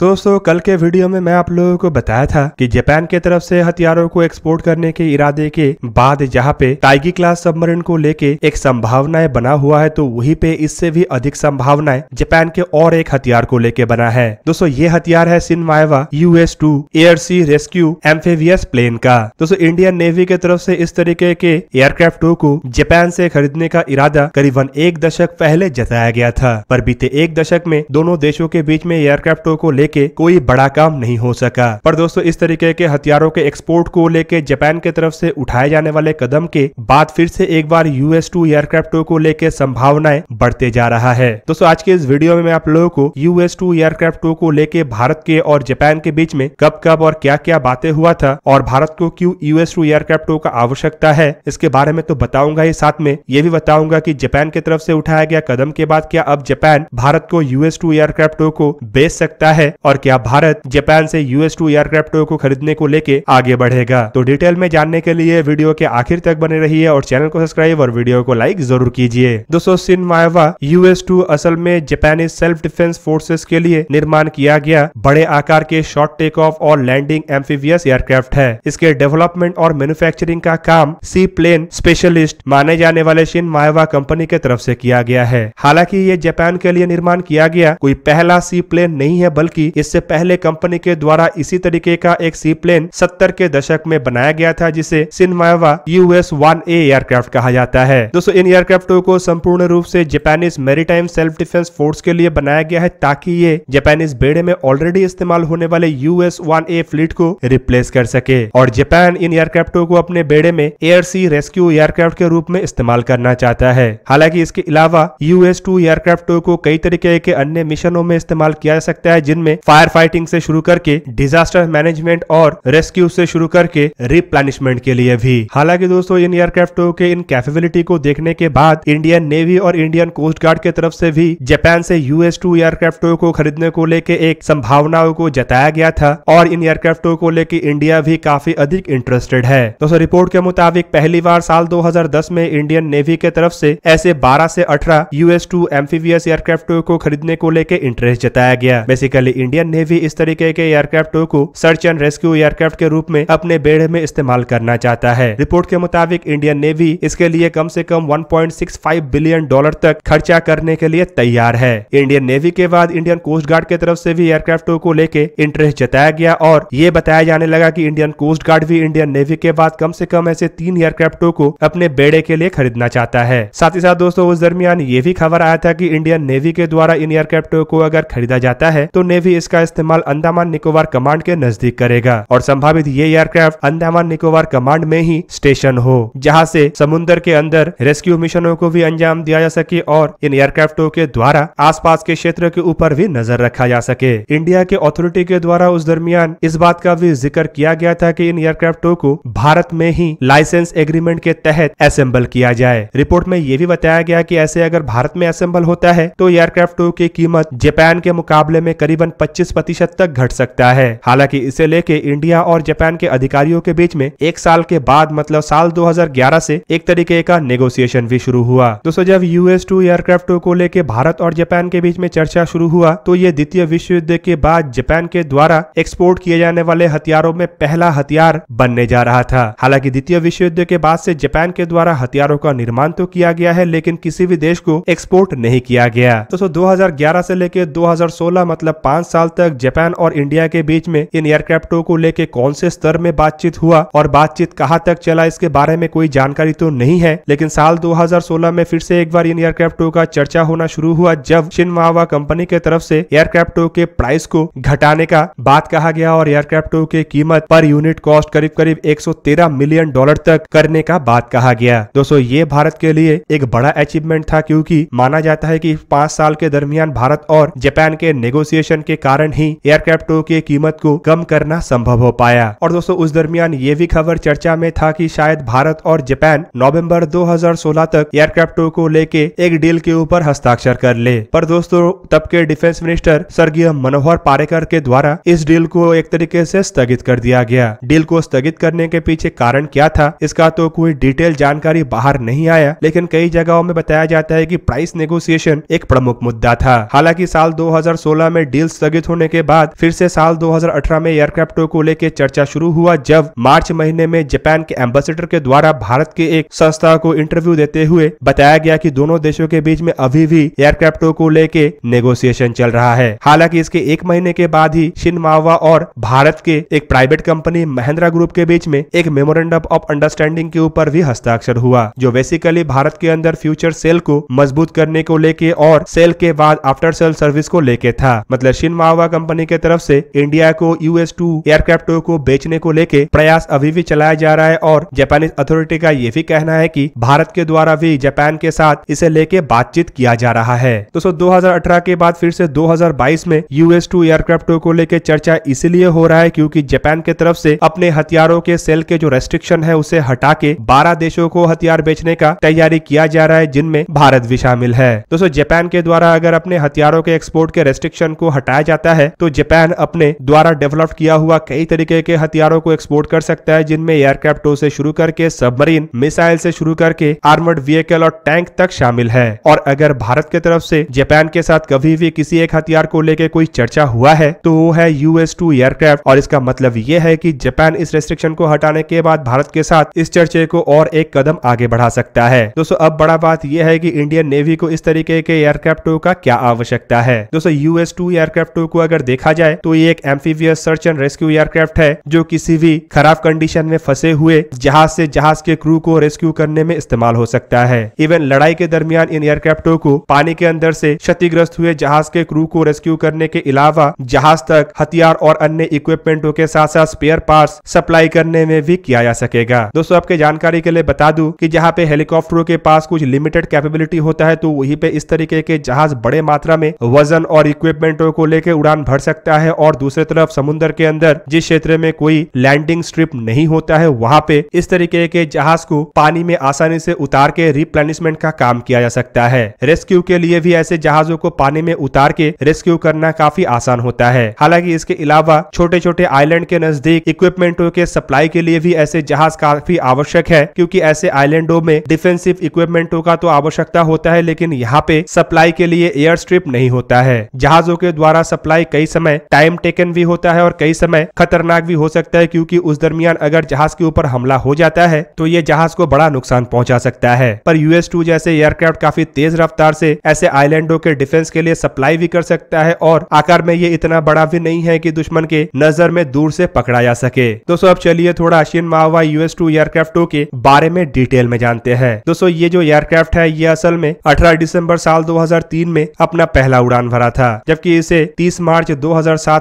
दोस्तों कल के वीडियो में मैं आप लोगों को बताया था कि जापान के तरफ से हथियारों को एक्सपोर्ट करने के इरादे के बाद जहां पे टाइगी क्लास सबमरीन को लेके एक संभावनाएं बना हुआ है तो वहीं पे इससे भी अधिक संभावनाएं जापान के और एक हथियार को लेके बना है दोस्तों ये हथियार है ShinMaywa US two air sea rescue amphibious plane का दोस्तों इंडियन नेवी के तरफ से इस तरीके के एयरक्राफ्ट को जापान से खरीदने का इरादा करीबन एक दशक पहले जताया गया था पर बीते एक दशक में दोनों देशों के बीच में एयरक्राफ्टों को लेके कोई बड़ा काम नहीं हो सका पर दोस्तों इस तरीके के हथियारों के एक्सपोर्ट को लेके जापान के तरफ से उठाए जाने वाले कदम के बाद फिर से एक बार यूएस टू एयरक्राफ्ट को लेकर संभावनाएं बढ़ते जा रहा है दोस्तों आज के इस वीडियो में मैं आप लोगों को यूएस टू एयरक्राफ्टो को लेके भारत के और जापान के बीच में कब कब और क्या क्या बातें हुआ था और भारत को क्यूँ यूएस टू एयरक्राफ्टों का आवश्यकता है इसके बारे में तो बताऊंगा ही साथ में ये भी बताऊंगा की जापान की तरफ से उठाया गया कदम के बाद क्या अब जापान भारत को यूएस टू एयरक्राफ्टो को बेच सकता है और क्या भारत जापान से यूएस टू एयरक्राफ्ट को खरीदने को लेके आगे बढ़ेगा तो डिटेल में जानने के लिए वीडियो के आखिर तक बने रहिए और चैनल को सब्सक्राइब और वीडियो को लाइक जरूर कीजिए दोस्तों सिन मायावा यूएस टू असल में जापानी सेल्फ डिफेंस फोर्सेस के लिए निर्माण किया गया बड़े आकार के शॉर्ट टेक ऑफ और लैंडिंग एम्फीवियस एयरक्राफ्ट है इसके डेवलपमेंट और मैन्युफैक्चरिंग का काम सी प्लेन स्पेशलिस्ट माने जाने वाले सिन मायवा कंपनी के तरफ से किया गया है हालांकि ये जापान के लिए निर्माण किया गया कोई पहला सी प्लेन नहीं है बल्कि थी इससे पहले कंपनी के द्वारा इसी तरीके का एक सी प्लेन सत्तर के दशक में बनाया गया था जिसे सिनमावा यूएस वन एयरक्राफ्ट कहा जाता है दोस्तों इन एयरक्राफ्टों को संपूर्ण रूप से Japanese maritime self defence force के लिए बनाया गया है ताकि ये जापानीज बेड़े में ऑलरेडी इस्तेमाल होने वाले यूएस वन ए फ्लीट को रिप्लेस कर सके और जापान इन एयरक्राफ्टों को अपने बेड़े में एयर सी रेस्क्यू एयरक्राफ्ट के रूप में इस्तेमाल करना चाहता है हालांकि इसके अलावा यूएस टू एयरक्राफ्टों को कई तरीके के अन्य मिशनों में इस्तेमाल किया जा सकता है जिनमें में फायर फाइटिंग से शुरू करके डिजास्टर मैनेजमेंट और रेस्क्यू से शुरू करके रिप्लानिशमेंट के लिए भी हालांकि दोस्तों इन एयरक्राफ्टों के इन कैपेबिलिटी को देखने के बाद इंडियन नेवी और इंडियन कोस्ट गार्ड के तरफ से भी जापान से यूएस टू एयरक्राफ्ट को खरीदने को लेके एक संभावनाओं को जताया गया था और इन एयरक्राफ्टों को लेके इंडिया भी काफी अधिक इंटरेस्टेड है दोस्तों रिपोर्ट के मुताबिक पहली बार साल 2010 में इंडियन नेवी के तरफ से ऐसे 12 से 18 यूएस टू एम्फीवियस एयरक्राफ्ट को खरीदने को लेके इंटरेस्ट जताया गया बेसिकली इंडियन नेवी इस तरीके के एयरक्राफ्टों को सर्च एंड रेस्क्यू एयरक्राफ्ट के रूप में अपने बेड़े में इस्तेमाल करना चाहता है रिपोर्ट के मुताबिक इंडियन नेवी इसके लिए कम से कम 1.65 बिलियन डॉलर तक खर्चा करने के लिए तैयार है इंडियन नेवी के बाद इंडियन कोस्ट गार्ड की तरफ से भी एयरक्राफ्टों को लेके इंटरेस्ट जताया गया और ये बताया जाने लगा की इंडियन कोस्ट गार्ड भी इंडियन नेवी के बाद कम से कम ऐसे तीन एयरक्राफ्टों को अपने बेड़े के लिए खरीदना चाहता है साथ ही साथ दोस्तों उस दरमियान ये भी खबर आया था की इंडियन नेवी के द्वारा इन एयरक्राफ्टों को अगर खरीदा जाता है तो नेवी भी इसका इस्तेमाल अंदामान निकोबार कमांड के नजदीक करेगा और संभावित ये एयरक्राफ्ट अंदामान निकोबार कमांड में ही स्टेशन हो जहाँ से समुन्द्र के अंदर रेस्क्यू मिशनों को भी अंजाम दिया जा सके और इन एयरक्राफ्टों के द्वारा आसपास के क्षेत्र के ऊपर भी नजर रखा जा सके इंडिया के अथॉरिटी के द्वारा उस दरमियान इस बात का भी जिक्र किया गया था कि इन एयरक्राफ्टों को भारत में ही लाइसेंस एग्रीमेंट के तहत असेंबल किया जाए रिपोर्ट में ये भी बताया गया कि ऐसे अगर भारत में असेंबल होता है तो एयरक्राफ्टों की कीमत जापान के मुकाबले में करीबन 25 प्रतिशत तक घट सकता है हालांकि इसे लेके इंडिया और जापान के अधिकारियों के बीच में एक साल के बाद मतलब साल 2011 से एक तरीके का नेगोशिएशन भी शुरू हुआ दोस्तों जब यूएस टू एयरक्राफ्ट को लेकर भारत और जापान के बीच में चर्चा शुरू हुआ तो ये द्वितीय विश्व युद्ध के बाद जापान के द्वारा एक्सपोर्ट किए जाने वाले हथियारों में पहला हथियार बनने जा रहा था हालांकि द्वितीय विश्व युद्ध के बाद से जापान के द्वारा हथियारों का निर्माण तो किया गया है लेकिन किसी भी देश को एक्सपोर्ट नहीं किया गया दोस्तों 2011 से लेकर 2016 मतलब पांच पांच साल तक जापान और इंडिया के बीच में इन एयरक्राफ्टों को लेके कौन से स्तर में बातचीत हुआ और बातचीत कहाँ तक चला इसके बारे में कोई जानकारी तो नहीं है लेकिन साल 2016 में फिर से एक बार इन एयरक्राफ्टों का चर्चा होना शुरू हुआ जब शिनवावा कंपनी के तरफ से एयरक्राफ्टों के प्राइस को घटाने का बात कहा गया और एयरक्राफ्टों की कीमत पर यूनिट कॉस्ट करीब करीब एक मिलियन डॉलर तक करने का बात कहा गया दोस्तों ये भारत के लिए एक बड़ा अचीवमेंट था क्यूँकी माना जाता है की पांच साल के दरमियान भारत और जापान के नेगोशिएशन के के कारण ही एयरक्राफ्ट टू की कीमत को कम करना संभव हो पाया और दोस्तों उस दरमियान ये भी खबर चर्चा में था कि शायद भारत और जापान नवंबर 2016 तक एयरक्राफ्ट टू को लेके एक डील के ऊपर हस्ताक्षर कर ले पर दोस्तों तब के डिफेंस मिनिस्टर स्वर्गीय मनोहर पारेकर के द्वारा इस डील को एक तरीके से स्थगित कर दिया गया डील को स्थगित करने के पीछे कारण क्या था इसका तो कोई डिटेल जानकारी बाहर नहीं आया लेकिन कई जगहों में बताया जाता है की प्राइस नेगोसिएशन एक प्रमुख मुद्दा था हालांकि साल 2016 में डील स्थगित होने के बाद फिर से साल 2018 में एयरक्राफ्टों को लेकर चर्चा शुरू हुआ जब मार्च महीने में जापान के एम्बेसडर के द्वारा भारत के एक संस्था को इंटरव्यू देते हुए बताया गया कि दोनों देशों के बीच में अभी भी एयरक्राफ्टों को लेके नेगोशिएशन चल रहा है हालांकि इसके एक महीने के बाद ही शिन मावा और भारत के एक प्राइवेट कंपनी महिंद्रा ग्रुप के बीच में एक मेमोरेंडम ऑफ अंडरस्टैंडिंग के ऊपर भी हस्ताक्षर हुआ जो बेसिकली भारत के अंदर फ्यूचर सेल को मजबूत करने को लेके और सेल के बाद आफ्टर सेल सर्विस को लेके था मतलब शिन लेकिन कंपनी के तरफ से इंडिया को यूएस टू एयरक्राफ्ट को बेचने को लेके प्रयास अभी भी चलाया जा रहा है और जापानीज अथॉरिटी का ये भी कहना है की भारत के द्वारा भी जापान के साथ इसे लेके बातचीत किया जा रहा है दोस्तों दो के बाद फिर से दो में यूएस टू एयरक्राफ्ट को लेकर चर्चा इसीलिए हो रहा है क्यूँकी जापान के तरफ से अपने हथियारों के सेल के जो रेस्ट्रिक्शन है उसे हटा के बारह देशों को हथियार बेचने का तैयारी किया जा रहा है जिनमें भारत भी शामिल है दोस्तों जापान के द्वारा अगर अपने हथियारों के एक्सपोर्ट के रेस्ट्रिक्शन को हटाया जाता है तो जापान अपने द्वारा डेवलप किया हुआ कई तरीके के हथियारों को एक्सपोर्ट कर सकता है जिनमें एयरक्राफ्ट से शुरू करके सबमरीन मिसाइल से शुरू करके आर्मर्ड व्हीकल और टैंक तक शामिल है और अगर भारत के तरफ से जापान के साथ कभी भी किसी एक हथियार को लेकर कोई चर्चा हुआ है तो वो है यूएस टू एयरक्राफ्ट और इसका मतलब ये है की जापान इस रेस्ट्रिक्शन को हटाने के बाद भारत के साथ इस चर्चे को और एक कदम आगे बढ़ा सकता है दोस्तों अब बड़ा बात यह है की इंडियन नेवी को इस तरीके के एयरक्राफ्टो का क्या आवश्यकता है दोस्तों यूएस टू एयरक्राफ्ट टू को अगर देखा जाए तो ये एक amphibious search and rescue aircraft है जो किसी भी खराब कंडीशन में फंसे हुए जहाज से जहाज के क्रू को रेस्क्यू करने में इस्तेमाल हो सकता है इवन लड़ाई के दरमियान इन एयरक्राफ्टों को पानी के अंदर से क्षतिग्रस्त हुए जहाज के क्रू को रेस्क्यू करने के अलावा जहाज तक हथियार और अन्य इक्विपमेंटो के साथ साथ स्पेयर पार्ट सप्लाई करने में भी किया जा सकेगा दोस्तों आपके जानकारी के लिए बता दू की जहाँ पे हेलीकॉप्टरों के पास कुछ लिमिटेड कैपेबिलिटी होता है तो वही पे इस तरीके के जहाज बड़े मात्रा में वजन और इक्विपमेंटो को लेकर के उड़ान भर सकता है और दूसरे तरफ समुन्द्र के अंदर जिस क्षेत्र में कोई लैंडिंग स्ट्रिप नहीं होता है वहाँ पे इस तरीके के जहाज को पानी में आसानी से उतार के रिप्लेनिशमेंट का काम किया जा सकता है रेस्क्यू के लिए भी ऐसे जहाजों को पानी में उतार के रेस्क्यू करना काफी आसान होता है हालांकि इसके अलावा छोटे छोटे आइलैंड के नजदीक इक्विपमेंटों के सप्लाई के लिए भी ऐसे जहाज काफी आवश्यक है क्योंकि ऐसे आइलैंडों में डिफेंसिव इक्विपमेंटों का तो आवश्यकता होता है लेकिन यहाँ पे सप्लाई के लिए एयर स्ट्रिप नहीं होता है जहाजों के द्वारा सप्लाई कई समय टाइम टेकन भी होता है और कई समय खतरनाक भी हो सकता है क्योंकि उस दरमियान अगर जहाज के ऊपर हमला हो जाता है तो ये जहाज को बड़ा नुकसान पहुंचा सकता है पर यूएस टू जैसे एयरक्राफ्ट काफी तेज रफ्तार से ऐसे आईलैंडो के डिफेंस के लिए सप्लाई भी कर सकता है और आकार में ये इतना बड़ा भी नहीं है की दुश्मन के नजर में दूर से पकड़ा जा सके दोस्तों अब चलिए थोड़ा अशिन माओवा यूएस टू एयरक्राफ्टों के बारे में डिटेल में जानते हैं दोस्तों ये जो एयरक्राफ्ट है ये असल में अठारह दिसंबर साल दो में अपना पहला उड़ान भरा था जबकि इसे तीस मार्च दो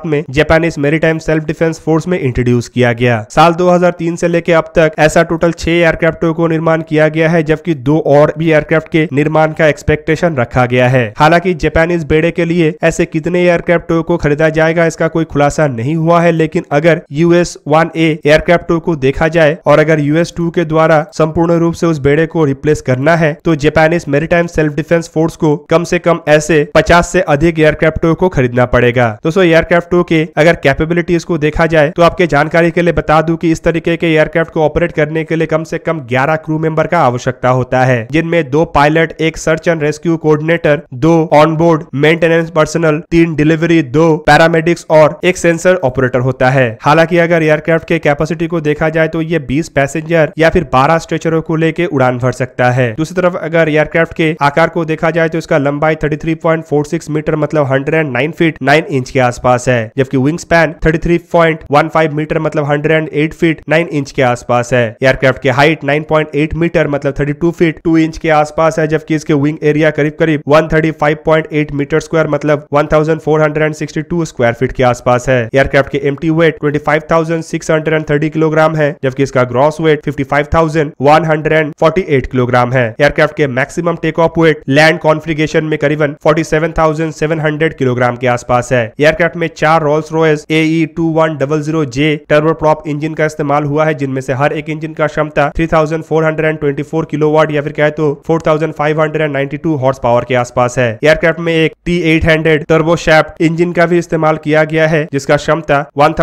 में जापानीज मेरी सेल्फ डिफेंस फोर्स में इंट्रोड्यूस किया गया साल दो से लेकर अब तक ऐसा टोटल छह एयरक्राफ्टों को निर्माण किया गया है जबकि दो और भी एयरक्राफ्ट के निर्माण का एक्सपेक्टेशन रखा गया है हालांकि जापानीज बेड़े के लिए ऐसे कितने एयरक्राफ्टों को खरीदा जाएगा इसका कोई खुलासा नहीं हुआ है लेकिन अगर यूएस वन ए एयरक्राफ्टों को देखा जाए और अगर यूएस टू के द्वारा संपूर्ण रूप से उस बेड़े को रिप्लेस करना है तो जापानीज मेरी सेल्फ डिफेंस फोर्स को कम से कम ऐसे पचास से अधिक एयरक्राफ्टों को खरीदना देना पड़ेगा दोस्तों एयरक्राफ्ट टू के अगर कैपेबिलिटीज को देखा जाए तो आपके जानकारी के लिए बता दू की इस तरीके के एयरक्राफ्ट को ऑपरेट करने के लिए कम से कम ग्यारह क्रू मेंबर का आवश्यकता होता है जिनमें दो पायलट एक सर्च एंड रेस्क्यू कोऑर्डिनेटर दो ऑनबोर्ड मेंटेनेंस पर्सनल तीन डिलीवरी दो पैरामेडिक्स और एक सेंसर ऑपरेटर होता है हालांकि अगर एयरक्राफ्ट के कैपेसिटी को देखा जाए तो ये 20 पैसेंजर या फिर 12 स्ट्रेचरों को लेके उड़ान भर सकता है दूसरी तरफ अगर एयरक्राफ्ट के आकार को देखा जाए तो इसका लंबाई 33.46 मीटर मतलब 109 फीट फीट 9 इंच के आसपास है जबकि विंग स्पैन 33.15 मीटर मतलब 108 फीट 9 इंच के आसपास है एयरक्राफ्ट की हाइट 9.8 मीटर मतलब 32 फीट 2 इंच के आसपास है जबकि इसके विंग एरिया करीब करीब 135.8 मीटर स्क्वायर मतलब 1462 स्क्वायर फीट के आसपास है एयरक्राफ्ट के एमटी वेट थर्टी किलोग्राम है जबकि इसका ग्रॉस वेट एट किलोग्राम है एयरक्राफ्ट के maximum take off weight land configuration में करीबन हंड्रेड किलोग्राम के आसपास आसपास है एयरक्राफ्ट में चार Rolls Royce A two one double zero J turboprop engine का इस्तेमाल हुआ है जिनमें से हर एक इंजन का क्षमता 3424 किलोवाट या फिर कहे तो 4592 हॉर्स पावर के आसपास है एयरक्राफ्ट में एक T eight hundred turboshaft engine का भी इस्तेमाल किया गया है जिसका क्षमता वन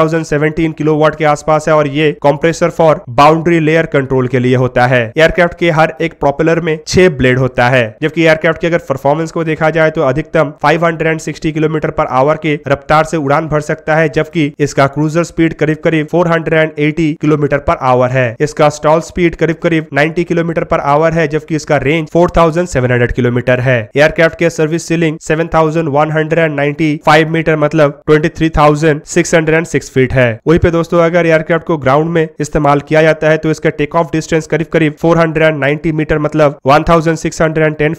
किलोवाट के आसपास है और ये compressor for boundary layer control के लिए होता है एयरक्राफ्ट के हर एक प्रोपेलर में छह ब्लेड होता है जबकि एयरक्राफ्ट की अगर परफॉर्मेंस को देखा जाए तो अधिकतम 560 किलोमीटर पर आवर के रफ्तार से उड़ान भर सकता है जबकि इसका क्रूजर स्पीड करीब करीब 480 किलोमीटर पर आवर है इसका स्टॉल स्पीड करीब करीब 90 किलोमीटर पर आवर है जबकि इसका रेंज 4700 किलोमीटर है एयरक्राफ्ट के सर्विस सीलिंग 7195 मीटर मतलब 23,606 फीट है वहीं पे दोस्तों अगर एयरक्राफ्ट को ग्राउंड में इस्तेमाल किया जाता है तो इसका टेक ऑफ डिस्टेंस करीब करीब फोर मीटर मतलब वन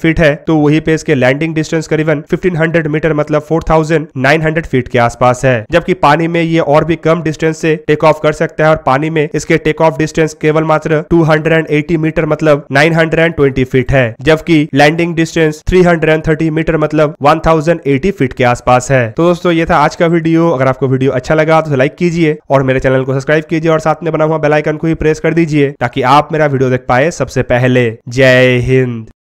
फीट है तो वही पे इसके लैंडिंग डिस्टेंस करीबन फिफ्टीन मीटर मतलब फोर डिस्टेंस 900 फीट के आसपास है जबकि पानी में ये और भी कम डिस्टेंस से टेक ऑफ कर सकता है और पानी में इसके टेक ऑफ डिस्टेंस केवल मात्र 280 मीटर मतलब 920 फीट है जबकि लैंडिंग डिस्टेंस 330 मीटर मतलब 1080 फीट के आसपास है तो दोस्तों ये था आज का वीडियो अगर आपको वीडियो अच्छा लगा तो लाइक कीजिए और मेरे चैनल को सब्सक्राइब कीजिए और साथ में बना हुआ बेलाइकन को ही प्रेस कर दीजिए ताकि आप मेरा वीडियो देख पाए सबसे पहले जय हिंद